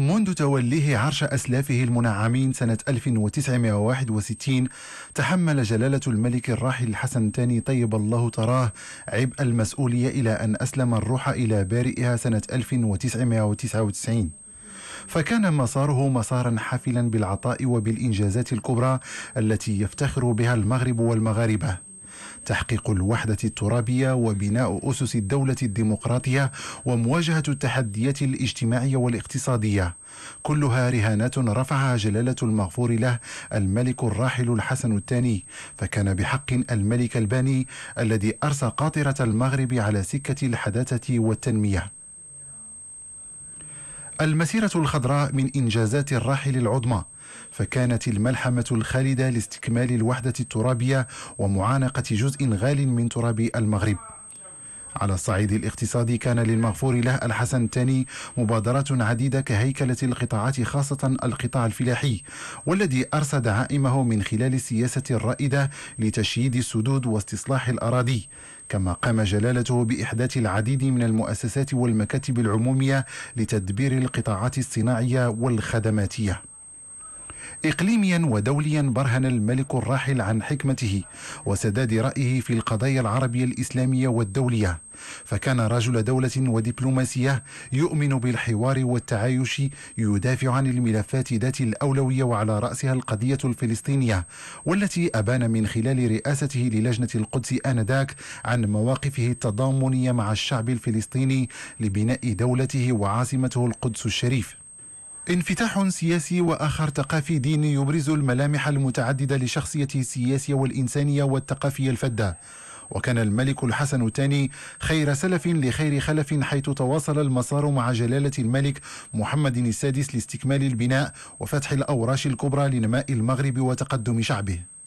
منذ توليه عرش أسلافه المنعمين سنة 1961 تحمل جلالة الملك الراحل الحسن الثاني طيب الله تراه عبء المسؤولية إلى أن أسلم الروح إلى بارئها سنة 1999 فكان مساره مسارا حافلا بالعطاء وبالإنجازات الكبرى التي يفتخر بها المغرب والمغاربة تحقيق الوحدة الترابية وبناء أسس الدولة الديمقراطية ومواجهة التحديات الاجتماعية والاقتصادية كلها رهانات رفعها جلالة المغفور له الملك الراحل الحسن الثاني فكان بحق الملك الباني الذي أرسى قاطرة المغرب على سكة الحداثة والتنمية المسيرة الخضراء من إنجازات الراحل العظمى فكانت الملحمة الخالدة لاستكمال الوحدة الترابية ومعانقة جزء غال من تراب المغرب على الصعيد الاقتصادي كان للمغفور له الحسن الثاني مبادرات عديدة كهيكلة القطاعات خاصة القطاع الفلاحي والذي أرصد عائمه من خلال السياسة الرائدة لتشييد السدود واستصلاح الأراضي كما قام جلالته بإحداث العديد من المؤسسات والمكاتب العمومية لتدبير القطاعات الصناعية والخدماتية إقليميا ودوليا برهن الملك الراحل عن حكمته وسداد رأيه في القضايا العربية الإسلامية والدولية فكان رجل دولة ودبلوماسية يؤمن بالحوار والتعايش يدافع عن الملفات ذات الأولوية وعلى رأسها القضية الفلسطينية والتي أبان من خلال رئاسته للجنة القدس آنذاك عن مواقفه التضامنية مع الشعب الفلسطيني لبناء دولته وعاصمته القدس الشريف انفتاح سياسي واخر ثقافي ديني يبرز الملامح المتعدده لشخصيته السياسيه والانسانيه والثقافيه الفذه وكان الملك الحسن الثاني خير سلف لخير خلف حيث تواصل المسار مع جلالة الملك محمد السادس لاستكمال البناء وفتح الأوراش الكبرى لنماء المغرب وتقدم شعبه